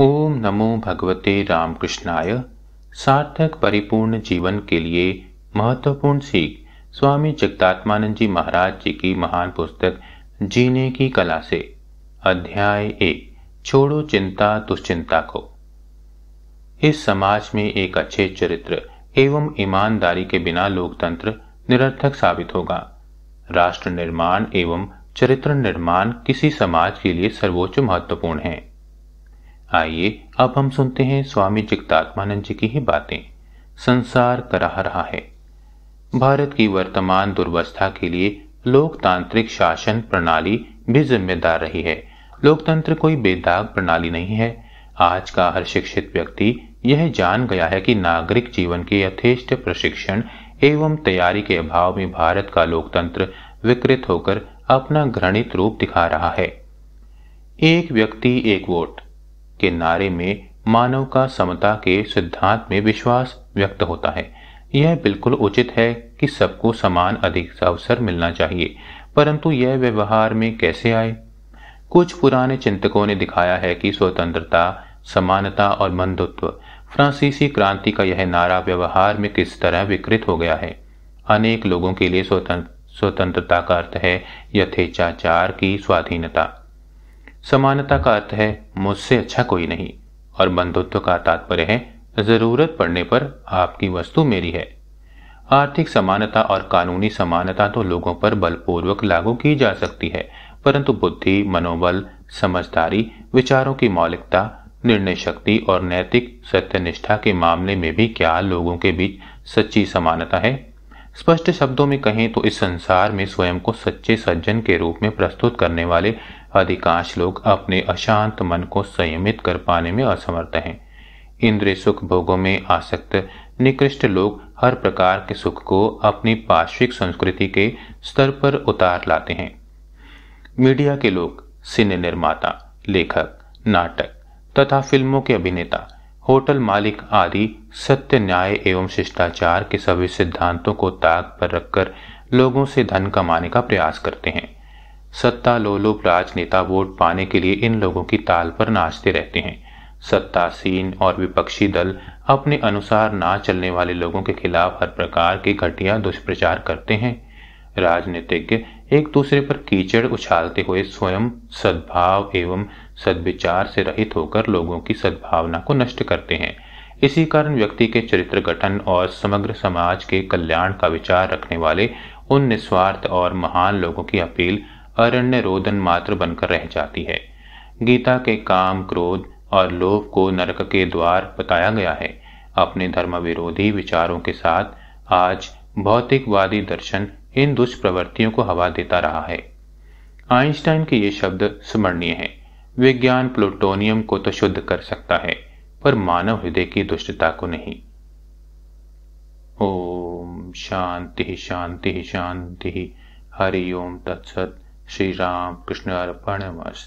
ओम नमो भगवते रामकृष्णाय सार्थक परिपूर्ण जीवन के लिए महत्वपूर्ण सीख स्वामी जगदात्मानंद जी महाराज जी की महान पुस्तक जीने की कला से अध्याय एक छोड़ो चिंता दुश्चिंता को इस समाज में एक अच्छे चरित्र एवं ईमानदारी के बिना लोकतंत्र निरर्थक साबित होगा राष्ट्र निर्माण एवं चरित्र निर्माण किसी समाज के लिए सर्वोच्च महत्वपूर्ण है आइए अब हम सुनते हैं स्वामी जगदात्मानंद जी की ही बातें संसार कराह रहा है भारत की वर्तमान दुर्वस्था के लिए लोकतांत्रिक शासन प्रणाली भी जिम्मेदार रही है लोकतंत्र कोई बेदाग प्रणाली नहीं है आज का हर शिक्षित व्यक्ति यह जान गया है कि नागरिक जीवन के यथेष्ट प्रशिक्षण एवं तैयारी के अभाव में भारत का लोकतंत्र विकृत होकर अपना घृणित रूप दिखा रहा है एक व्यक्ति एक वोट के नारे में मानव का समता के सिद्धांत में विश्वास व्यक्त होता है यह बिल्कुल उचित है कि सबको समान अधिक अवसर मिलना चाहिए परंतु यह व्यवहार में कैसे आए कुछ पुराने चिंतकों ने दिखाया है कि स्वतंत्रता समानता और बंधुत्व फ्रांसीसी क्रांति का यह नारा व्यवहार में किस तरह विकृत हो गया है अनेक लोगों के लिए स्वतंत्र स्वतंत्रता का अर्थ है यथेचाचार की स्वाधीनता समानता का अर्थ है मुझसे अच्छा कोई नहीं और बंधुत्व का तात्पर्य है जरूरत पड़ने पर आपकी वस्तु मेरी है आर्थिक समानता और कानूनी समानता तो लोगों पर बलपूर्वक लागू की जा सकती है परंतु बुद्धि मनोबल समझदारी विचारों की मौलिकता निर्णय शक्ति और नैतिक सत्यनिष्ठा के मामले में भी क्या लोगों के बीच सच्ची समानता है स्पष्ट शब्दों में कहें तो इस संसार में स्वयं को सच्चे सज्जन के रूप में प्रस्तुत करने वाले अधिकांश लोग अपने अशांत मन को संयमित कर पाने में असमर्थ हैं इंद्रिय सुख भोगों में आसक्त निकृष्ट लोग हर प्रकार के सुख को अपनी पार्श्विक संस्कृति के स्तर पर उतार लाते हैं मीडिया के लोग सिने निर्माता लेखक नाटक तथा फिल्मों के अभिनेता होटल मालिक आदि सत्य न्याय एवं शिष्टाचार के सभी सिद्धांतों को ताक पर रखकर लोगों से धन कमाने का प्रयास करते हैं सत्ता लोलोप राजनेता वोट पाने के लिए इन लोगों की ताल पर नाचते रहते हैं सत्तासीन और विपक्षी दल अपने अनुसार ना चलने वाले लोगों के खिलाफ हर प्रकार के घटिया दुष्प्रचार करते हैं राजनीतिज्ञ एक दूसरे पर कीचड़ उछालते हुए स्वयं सद्भाव एवं सद्विचार से रहित होकर लोगों की सद्भावना को नष्ट करते हैं इसी कारण व्यक्ति के चरित्र गठन और समग्र समाज के कल्याण का विचार रखने वाले उन निस्वार्थ और महान लोगों की अपील अरण्य रोदन मात्र बनकर रह जाती है गीता के काम क्रोध और लोभ को नरक के द्वार बताया गया है अपने धर्म विरोधी विचारों के साथ आज भौतिकवादी दर्शन इन दुष्प्रवृत्तियों को हवा देता रहा है आइंस्टाइन के ये शब्द स्मरणीय हैं विज्ञान प्लूटोनियम को तो शुद्ध कर सकता है पर मानव हृदय की दुष्टता को नहीं ओम शांति शांति शांति हरि ओम तत्सत श्रीरामकृष्ण